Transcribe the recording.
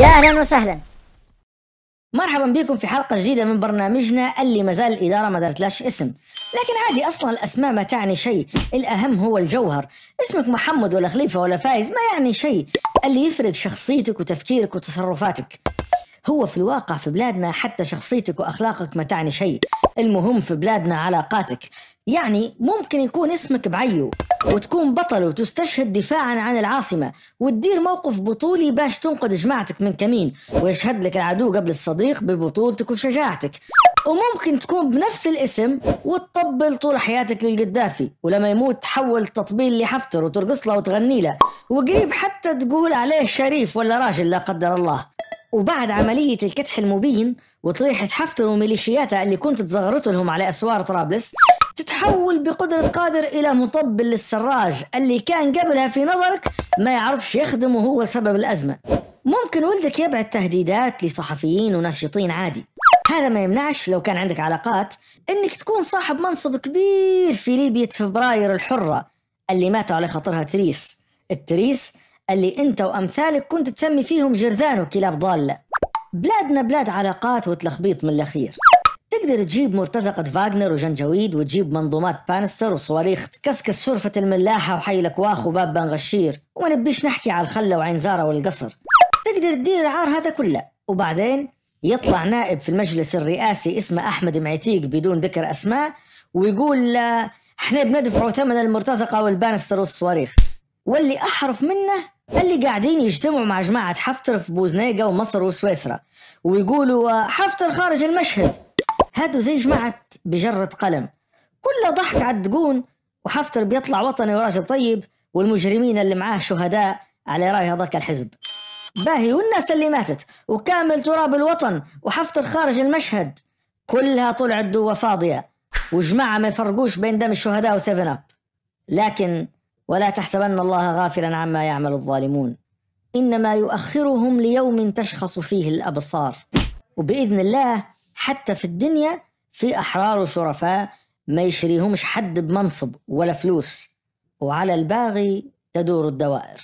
يا اهلا وسهلا مرحبا بكم في حلقه جديده من برنامجنا اللي ما زال الاداره ما دارتلاش اسم لكن عادي اصلا الاسماء ما تعني شيء الاهم هو الجوهر اسمك محمد ولا خليفه ولا فايز ما يعني شيء اللي يفرق شخصيتك وتفكيرك وتصرفاتك هو في الواقع في بلادنا حتى شخصيتك واخلاقك ما تعني شيء المهم في بلادنا علاقاتك يعني ممكن يكون اسمك بعيو وتكون بطل وتستشهد دفاعا عن العاصمة وتدير موقف بطولي باش تنقذ جماعتك من كمين ويشهد لك العدو قبل الصديق ببطولتك وشجاعتك وممكن تكون بنفس الاسم وتطبل طول حياتك للقدافي ولما يموت تحول التطبيل لحفتر وترقص له وتغني له وقريب حتى تقول عليه شريف ولا راجل لا قدر الله وبعد عملية الكتح المبين وطريحة حفتر وميليشياتها اللي كنت تزغرت لهم على أسوار طرابلس تتحول بقدرة قادر إلى مطبل للسراج اللي كان قبلها في نظرك ما يعرفش يخدم وهو سبب الأزمة ممكن ولدك يبعد تهديدات لصحفيين وناشطين عادي هذا ما يمنعش لو كان عندك علاقات انك تكون صاحب منصب كبير في ليبيا فبراير الحرة اللي ماتوا على خطرها تريس التريس اللي انت وامثالك كنت تسمي فيهم جرذان وكلاب ضالة بلادنا بلاد علاقات وتلخبيط من الاخير تقدر تجيب مرتزقة فاغنر وجنجويد وتجيب منظومات بانستر وصواريخ تكسكس شرفة الملاحة وحي الاكواخ وباب بنغشير وما نبيش نحكي على الخلة وعين زارة والقصر تقدر تدير العار هذا كله وبعدين يطلع نائب في المجلس الرئاسي اسمه أحمد معتيق بدون ذكر أسماء ويقول آه، احنا بندفعوا ثمن المرتزقة والبانستر والصواريخ واللي أحرف منه اللي قاعدين يجتمعوا مع جماعة حفتر في بوزنيقة ومصر وسويسرا ويقولوا آه، حفتر خارج المشهد هادو زي جماعة بجرة قلم كله ضحك على الدقون وحفتر بيطلع وطني وراجل طيب والمجرمين اللي معاه شهداء على رأي هذاك الحزب باهي والناس اللي ماتت وكامل تراب الوطن وحفتر خارج المشهد كلها طلعت دوا فاضية وجماعة ما يفرقوش بين دم الشهداء وسيفن أب لكن ولا تحسبن الله غافلا عما يعمل الظالمون إنما يؤخرهم ليوم تشخص فيه الأبصار وبإذن الله حتى في الدنيا في أحرار وشرفاء ما يشريهمش حد بمنصب ولا فلوس وعلى الباغي تدور الدوائر